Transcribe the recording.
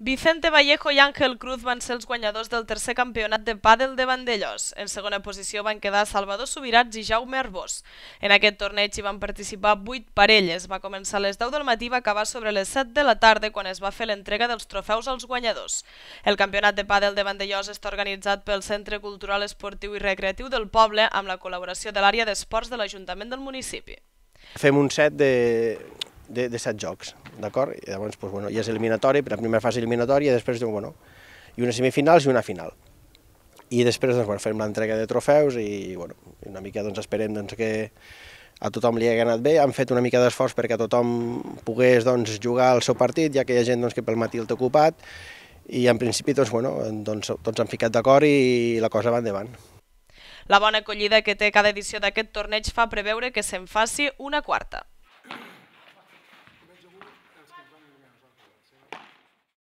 Vicente Vallejo i Ángel Cruz van ser els guanyadors del tercer campionat de pàdel de Vandellós. En segona posició van quedar Salvador Subirats i Jaume Arbós. En aquest torneig hi van participar 8 parelles. Va començar a les 10 del matí i va acabar sobre les 7 de la tarda quan es va fer l'entrega dels trofeus als guanyadors. El campionat de pàdel de Vandellós està organitzat pel Centre Cultural Esportiu i Recreatiu del Poble amb la col·laboració de l'àrea d'esports de l'Ajuntament del municipi. Fem un set de de, de set jocs, d'acord? I llavors, doncs, bueno, ja és eliminatori, la primera fase eliminatòria, i després, doncs, bueno, i una semifinals i una final. I després doncs, bueno, farem l'entrega de trofeus i bueno, una mica doncs, esperem doncs, que a tothom li hagi anat bé. Han fet una mica d'esforç perquè a tothom pogués doncs, jugar el seu partit, ja que hi ha gent doncs, que pel matí el té ocupat, i en principi doncs, bueno, doncs, tots han ficat d'acord i la cosa va endavant. La bona acollida que té cada edició d'aquest torneig fa preveure que se'n faci una quarta.